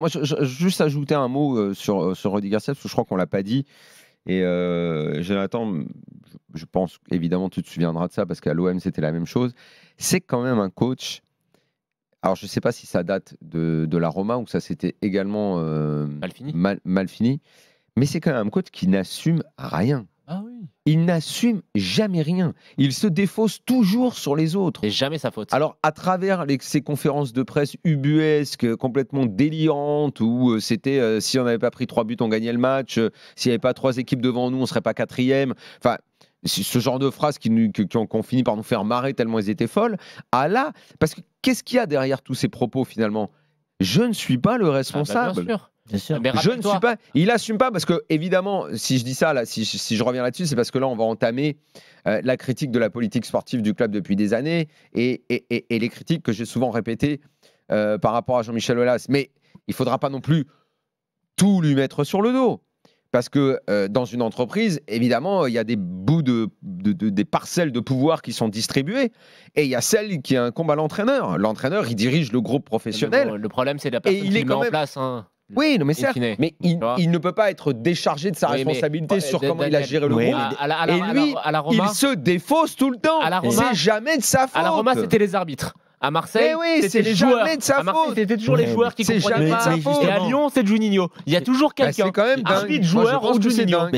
Moi, je, juste ajouter un mot euh, sur, euh, sur Rudy Garcia, parce que je crois qu'on ne l'a pas dit. Et euh, Jonathan, je pense évidemment tu te souviendras de ça parce qu'à l'OM c'était la même chose. C'est quand même un coach. Alors je ne sais pas si ça date de, de la Roma ou ça c'était également fini. mal, fini. mais c'est quand même un coach qui n'assume rien il n'assume jamais rien. Il se défausse toujours sur les autres. Et jamais sa faute. Alors, à travers les, ces conférences de presse ubuesques, complètement délirantes, où euh, c'était euh, si on n'avait pas pris trois buts, on gagnait le match, euh, s'il n'y avait pas trois équipes devant nous, on ne serait pas quatrième. Enfin, ce genre de phrases qui, ont, fini par nous faire marrer tellement ils étaient folles, à ah là, parce que qu'est-ce qu'il y a derrière tous ces propos finalement Je ne suis pas le ah bah, responsable. bien sûr. Bien sûr. Mais je ne suis pas. Il assume pas parce que évidemment, si je dis ça là, si, je, reviens là-dessus, c'est parce que là, on va entamer euh, la critique de la politique sportive du club depuis des années et, les critiques que j'ai souvent répétées euh, par rapport à Jean-Michel Aulas. Mais il faudra pas non plus tout lui mettre sur le dos. Parce que euh, dans une entreprise, évidemment, il y a des bouts de, des parcelles de pouvoir qui sont distribuées, et il y a celle qui incombe à l'entraîneur. L'entraîneur, il dirige le groupe professionnel. le problème, c'est la personne qui met en place. Hein. Oui, non, mais certes, mais il, ne peut pas être déchargé de sa responsabilité sur euh, comment il a géré le groupe. la Roma, il se défausse tout le temps. C'est jamais de sa faute. À la Roma, c'était les arbitres. À Marseille, oui, c'était les joueurs. De sa à c'était toujours les joueurs qui comprenaient pas. Et à Lyon, c'est Juninho. Il y a toujours bah, quelqu'un. c'est quand même un Arbitre, joueur ou Juninho.